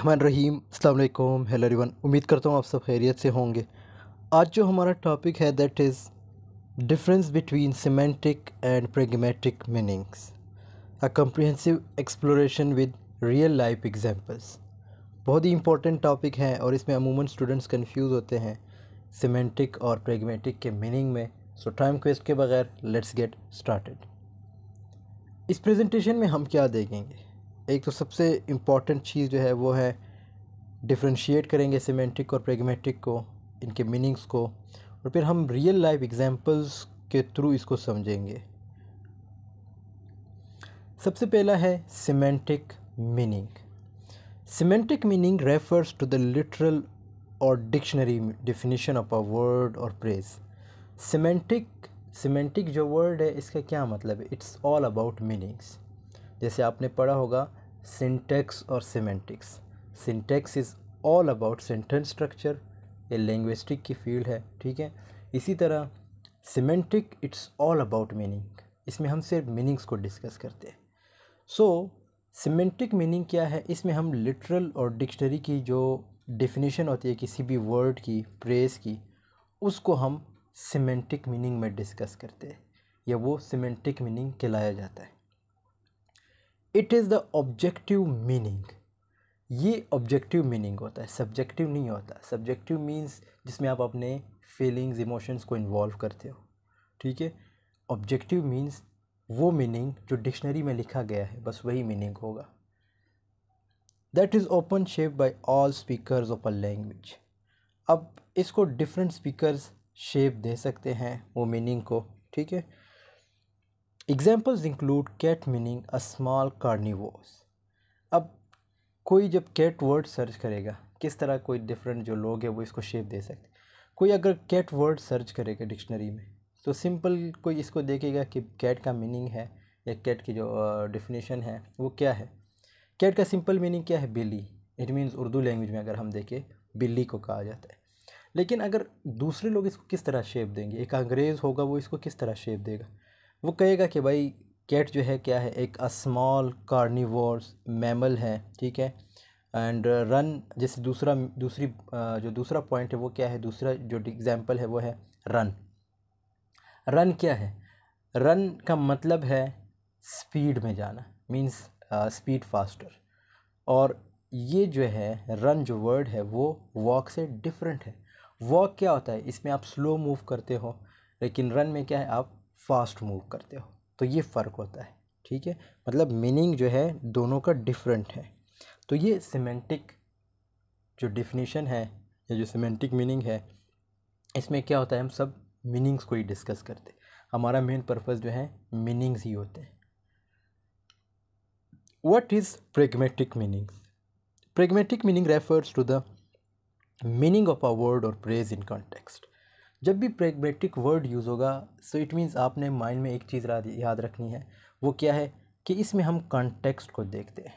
रहमान रहीम अस्सलाम hello everyone उम्मीद करता हूँ आप सब खैरियत से होंगे आज जो हमारा टॉपिक है that is difference between semantic and pragmatic meanings a comprehensive exploration with real life examples बहुत ही इंपॉर्टेंट टॉपिक है और इसमें अमूमन स्टूडेंट्स कन्फ्यूज़ होते हैं सीमेंटिक और प्रेगमेटिक के मीनिंग में सो टाइम क्वेस्ट के बगैर लेट्स गेट स्टार्टेड इस प्रेजेंटेशन में हम क्या देखेंगे एक तो सबसे इम्पॉर्टेंट चीज़ जो है वो है डिफ्रेंशिएट करेंगे सीमेंटिक और प्रेगमेटिक को इनके मीनिंग्स को और फिर हम रियल लाइफ एग्जांपल्स के थ्रू इसको समझेंगे सबसे पहला है semantic meaning semantic meaning refers to the literal और dictionary definition of a word और प्रेज सीमेंटिक सीमेंटिक जो वर्ड है इसका क्या मतलब है इट्स ऑल अबाउट मीनिंग्स जैसे आपने पढ़ा होगा syntax और semantics syntax is all about sentence structure ये linguistic की फील्ड है ठीक है इसी तरह semantic it's all about meaning इसमें हम सिर्फ meanings को डिस्कस करते हैं सो सीमेंटिक मीनिंग क्या है इसमें हम लिटरल और डिक्शनरी की जो डेफिनेशन होती है किसी भी वर्ड की प्रेस की उसको हम सीमेंटिक मीनिंग में डिस्कस करते हैं या वो सीमेंटिक मीनिंग कहलाया जाता है it is the objective meaning ये ऑब्जेक्टिव मीनिंग होता है सब्जेक्टिव नहीं होता सब्जेक्टिव मीन्स जिसमें आप अपने फीलिंग्स इमोशंस को इन्वॉल्व करते हो ठीक है ऑब्जेक्टिव मीन्स वो मीनिंग जो डिक्शनरी में लिखा गया है बस वही मीनिंग होगा that is open shape by all speakers of a language अब इसको डिफरेंट स्पीकर्स शेप दे सकते हैं वो मीनिंग को ठीक है examples include cat meaning a small carnivorous अब कोई जब कैट वर्ड सर्च करेगा किस तरह कोई डिफरेंट जो लोग हैं वो इसको शेप दे सकते कोई अगर कैट वर्ड सर्च करेगा डिक्शनरी में तो सिंपल कोई इसको देखेगा कि कैट का मीनिंग है या कैट की जो डिफिनेशन है वो क्या है कैट का सिंपल मीनिंग क्या है बिल्ली इट मीन्स उर्दू लैंग्वेज में अगर हम देखें बिल्ली को कहा जाता है लेकिन अगर दूसरे लोग इसको किस तरह शेप देंगे एक अंग्रेज़ होगा वो इसको किस तरह शेप देगा वो कहेगा कि भाई कैट जो है क्या है एक स्मॉल कार्निवर्स मैमल है ठीक है एंड रन जैसे दूसरा दूसरी जो दूसरा पॉइंट है वो क्या है दूसरा जो एग्ज़ाम्पल है वो है रन रन क्या है रन का मतलब है स्पीड में जाना मींस स्पीड फास्टर और ये जो है रन जो वर्ड है वो वॉक से डिफरेंट है वॉक क्या होता है इसमें आप स्लो मूव करते हो लेकिन रन में क्या है आप फास्ट मूव करते हो तो ये फ़र्क होता है ठीक है मतलब मीनिंग जो है दोनों का डिफरेंट है तो ये सिमेंटिक जो डिफिनीशन है या जो सिमेंटिक मीनिंग है इसमें क्या होता है हम सब मीनिंग्स को ही डिस्कस करते हमारा मेन पर्पज़ जो है मीनिंग्स ही होते हैं what is pragmatic meanings pragmatic meaning refers to the meaning of a word और प्रेज इन कॉन्टेक्सट जब भी प्रेगमेटिक वर्ड यूज़ होगा सो इट मीन्स आपने माइंड में एक चीज़ याद रखनी है वो क्या है कि इसमें हम कॉन्टेक्स्ट को देखते हैं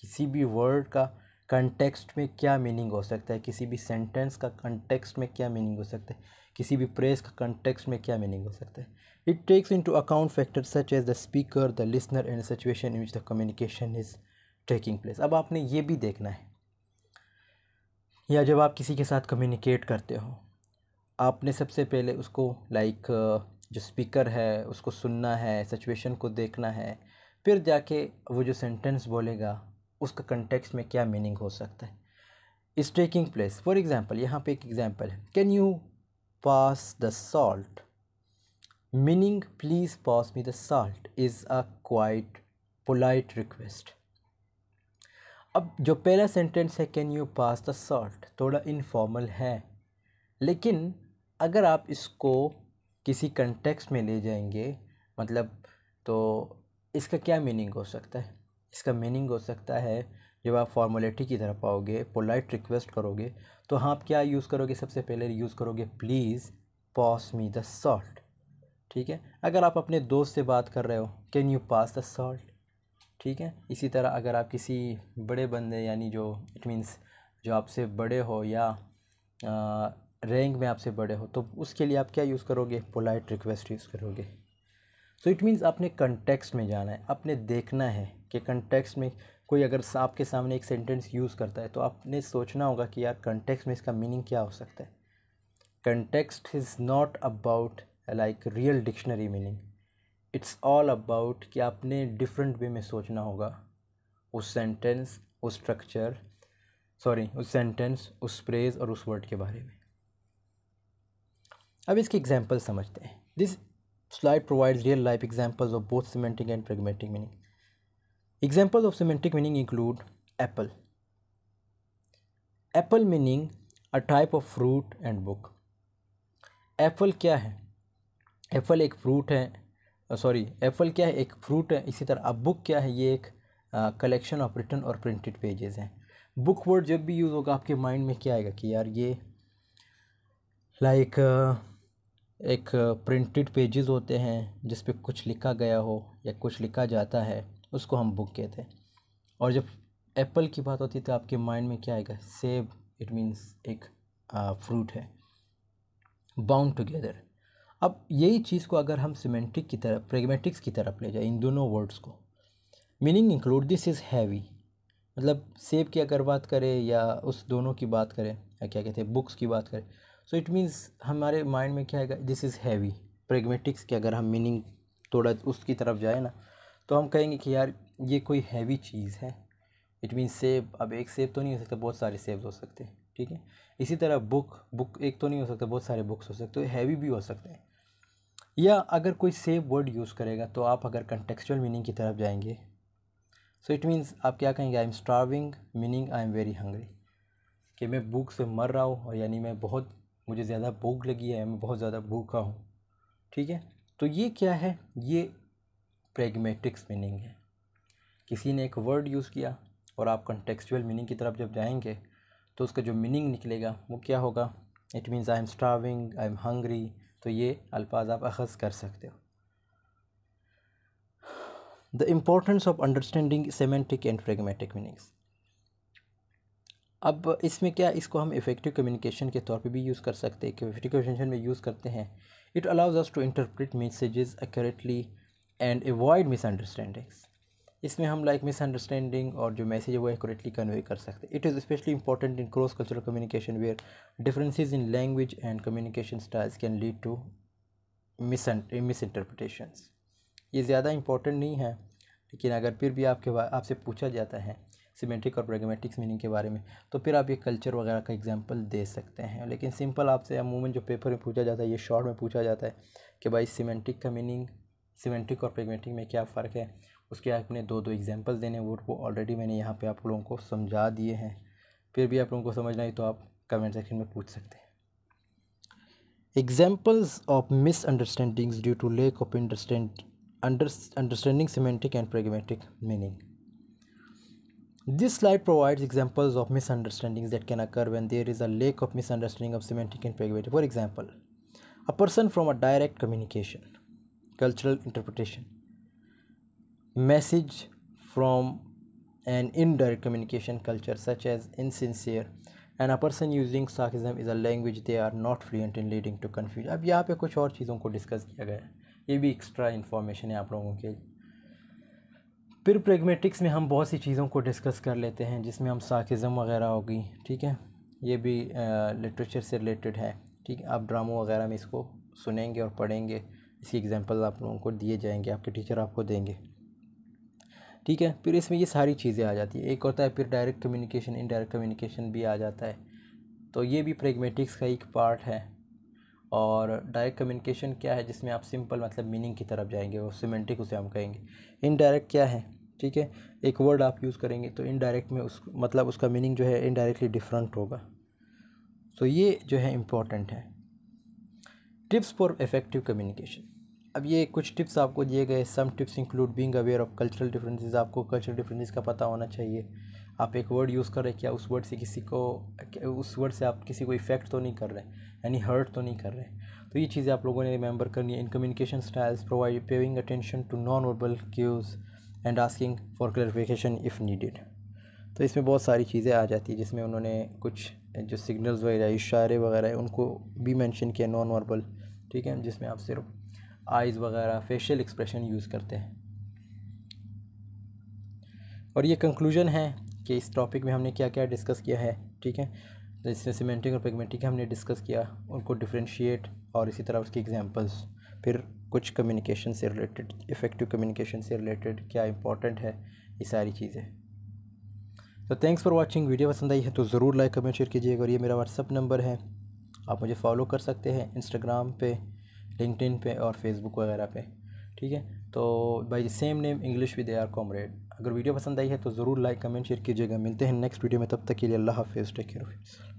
किसी भी वर्ड का कंटेक्स्ट में क्या मीनिंग हो सकता है किसी भी सेंटेंस का कंटेक्सट में क्या मीनिंग हो सकता है किसी भी प्रेस का कंटेक्स्ट में क्या मीनिंग हो सकता है it takes into account factor such as the speaker the listener and situation in which the communication is taking place अब आपने ये भी देखना है या जब आप किसी के साथ कम्युनिकेट करते हो आपने सबसे पहले उसको लाइक जो स्पीकर है उसको सुनना है सिचुएशन को देखना है फिर जाके वो जो सेंटेंस बोलेगा उसका कंटेक्स्ट में क्या मीनिंग हो सकता है इस टेकिंग प्लेस फॉर एग्ज़ाम्पल यहाँ पे एक एग्ज़ाम्पल है can you pass the salt meaning please pass me the salt is a quite polite request अब जो पहला सेंटेंस है can you pass the salt थोड़ा इनफॉर्मल है लेकिन अगर आप इसको किसी कंटेक्स्ट में ले जाएंगे मतलब तो इसका क्या मीनिंग हो सकता है इसका मीनिंग हो सकता है जब आप फॉर्मेलिटी की तरफ आओगे पोलाइट रिक्वेस्ट करोगे तो हाँ आप क्या यूज़ करोगे सबसे पहले यूज़ करोगे please pass me the salt ठीक है अगर आप अपने दोस्त से बात कर रहे हो can you pass the salt ठीक है इसी तरह अगर आप किसी बड़े बंदे यानी जो इट मीन्स जो आपसे बड़े हो या आ, रैंक में आपसे बड़े हो तो उसके लिए आप क्या यूज़ करोगे पोलाइट रिक्वेस्ट यूज़ करोगे सो इट मीन्स आपने कंटेक्स्ट में जाना है आपने देखना है कि कंटेक्स्ट में कोई अगर आपके सामने एक सेंटेंस यूज़ करता है तो आपने सोचना होगा कि यार कंटेक्स्ट में इसका मीनिंग क्या हो सकता है context is not about like real dictionary meaning it's all about कि आपने डिफरेंट वे में सोचना होगा उस सेंटेंस उस स्ट्रक्चर सॉरी उस सेंटेंस उस फ्रेज़ और उस वर्ड के बारे में अब इसके एग्जाम्पल समझते हैं this slide provides real life examples of both semantic and pragmatic meaning examples of semantic meaning include apple apple meaning a type of fruit and book apple क्या है एप्पल एक फ्रूट है सॉरी uh, एप्पल क्या है एक fruit है इसी तरह अब बुक क्या है ये एक कलेक्शन ऑफ रिटर्न और प्रिंटेड पेजेस हैं बुक वर्ड जब भी यूज़ होगा आपके माइंड में क्या आएगा कि यार ये लाइक like, uh, एक प्रिंटेड पेजेस होते हैं जिस पे कुछ लिखा गया हो या कुछ लिखा जाता है उसको हम बुक कहते हैं और जब एप्पल की बात होती है तो आपके माइंड में क्या आएगा सेब इट मीन्स एक फ्रूट है बाउंड टुगेदर अब यही चीज़ को अगर हम सीमेंटिक की तरफ प्रेगमेटिक्स की तरफ ले जाए इन दोनों वर्ड्स को meaning include this is heavy मतलब सेब की अगर बात करें या उस दोनों की बात करें या क्या कहते हैं बुक्स की बात करें सो इट मीन्स हमारे माइंड में क्या आएगा दिस इज़ हैवी प्रेगमेटिक्स की अगर हम मीनिंग थोड़ा उसकी तरफ जाए ना तो हम कहेंगे कि यार ये कोई हैवी चीज़ है इट मीन सेब अब एक सेब तो नहीं हो सकता बहुत सारे सेब हो सकते हैं ठीक है इसी तरह बुक बुक एक तो नहीं हो सकता बहुत सारे बुक्स हो सकते हैवी भी हो सकते हैं या अगर कोई सेब वर्ड यूज़ करेगा तो आप अगर कंटेक्चुअल मीनिंग की तरफ जाएंगे सो इट मीन्स आप क्या कहेंगे I am starving meaning I am very hungry कि मैं भूख से मर रहा हूँ यानी मैं बहुत मुझे ज़्यादा भूख लगी है मैं बहुत ज़्यादा भूखा हूँ ठीक है तो ये क्या है ये प्रेगमेटिक्स मीनिंग है किसी ने एक वर्ड यूज़ किया और आप कंटेक्चुअल मीनिंग की तरफ जब जाएंगे तो उसका जो मीनिंग निकलेगा वो क्या होगा it means I am starving I am hungry तो ये अल्फाज आप अखज़ कर सकते हो the importance of understanding semantic and pragmatic meanings अब इसमें क्या इसको हम इफेक्टिव कम्युनिकेशन के तौर पे भी यूज़ कर सकते हैं इफेक्टिव कम्युनिकेशन में यूज़ करते हैं it allows us to interpret messages accurately and avoid misunderstandings इसमें हम लाइक मिसअंडरस्टैंडिंग और जो मैसेज है वो एक्यूरेटली कन्वे कर सकते हैं it is specially important in cross cultural communication where differences in language and communication styles can lead to misinterpretation ये ज़्यादा इंपॉर्टेंट नहीं है लेकिन अगर फिर भी आपके आपसे पूछा जाता है सीमेट्रिक और प्रेगमेटिक्स मीनिंग के बारे में तो फिर आप ये कल्चर वगैरह का एग्जाम्पल दे सकते हैं लेकिन सिंपल आपसे अमूमन जो पेपर में पूछा जाता है ये शॉर्ट में पूछा जाता है कि भाई सीमेंटिक का मीनिंग सीमेंट्रिक और प्रेगमेटिक में क्या फ़र्क है उसके आपने दो दो एग्जाम्पल देने वो वो ऑलरेडी मैंने यहाँ पर आप लोगों को समझा दिए हैं फिर भी आप लोगों को समझना है तो आप कमेंट सेक्शन में पूछ सकते हैं examples of misunderstandings due to lack of understand understanding semantic and pragmatic meaning This slide provides examples of misunderstandings that can occur when there is a lack of misunderstanding of semantic integrity. For example, a person from a direct communication, cultural interpretation, message from an indirect communication culture such as insincere and a person using sarcasm is a language they are not fluent in leading to confusion अब यहाँ पे कुछ और चीज़ों को discuss किया गया है ये भी एक्स्ट्रा इन्फॉर्मेशन है आप लोगों के फिर प्रेगमेटिक्स में हम बहुत सी चीज़ों को डिस्कस कर लेते हैं जिसमें हम साखिज़म वगैरह हो गई ठीक है ये भी लिटरेचर से रिलेटेड है ठीक है आप ड्रामों वगैरह में इसको सुनेंगे और पढ़ेंगे इसकी एग्जांपल आप लोगों को दिए जाएंगे आपके टीचर आपको देंगे ठीक है फिर इसमें ये सारी चीज़ें आ जाती है एक होता है फिर डायरेक्ट कम्युनिकेशन इनडायरेक्ट कम्युनिकेशन भी आ जाता है तो ये भी प्रेगमेटिक्स का एक पार्ट है और डायरेक्ट कम्युनिकेशन क्या है जिसमें आप सिंपल मतलब मीनिंग की तरफ जाएंगे वो सीमेंटिक उसे हम कहेंगे इनडायरेक्ट क्या है ठीक है एक वर्ड आप यूज़ करेंगे तो इनडायरेक्ट में उस मतलब उसका मीनिंग जो है इनडायरेक्टली डिफरेंट होगा तो ये जो है इम्पॉर्टेंट है टिप्स फॉर इफेक्टिव कम्युनिकेशन अब ये कुछ टिप्स आपको दिए गए some tips include being aware of cultural differences आपको कल्चरल डिफरेंसेस का पता होना चाहिए आप एक वर्ड यूज़ कर रहे हैं क्या उस वर्ड से किसी को उस वर्ड से आप किसी को इफ़ेक्ट तो नहीं कर रहे यानी हर्ट तो नहीं कर रहे तो ये चीज़ें आप लोगों ने रिमेंबर करनी है in communication styles provide paying attention to non verbal cues and asking for clarification if needed तो इसमें बहुत सारी चीज़ें आ जाती है जिसमें उन्होंने कुछ जो सिग्नल्स वगैरह इशारे वगैरह उनको भी मैंशन किया नॉन वर्बल ठीक है जिसमें आप सिर्फ आइज़ वगैरह फेशियल एक्सप्रेशन यूज़ करते हैं और ये कंक्लूजन है कि इस टॉपिक में हमने क्या क्या डिस्कस किया है ठीक है तो इससे सीमेंटिक और पिगमेंटिक हमने डिस्कस किया उनको डिफ्रेंशिएट और इसी तरह उसकी एग्जांपल्स फिर कुछ कम्युनिकेशन से रिलेटेड इफ़ेक्टिव कम्युनिकेशन से रिलेटेड क्या इंपॉर्टेंट है ये सारी चीज़ें तो थैंक्स फॉर वाचिंग वीडियो पसंद आई है तो ज़रूर लाइक कमेंट शेयर कीजिएगा और ये मेरा व्हाट्सअप नंबर है आप मुझे फॉलो कर सकते हैं इंस्टाग्राम पे लिंकड पे और फेसबुक वगैरह पे ठीक है तो bye same name English with A R comrade अगर वीडियो पसंद आई है तो ज़रूर लाइक कमेंट शेयर कीजिएगा मिलते हैं नेक्स्ट वीडियो में तब तक के लिए अल्लाह हाफिज़ टेक केयर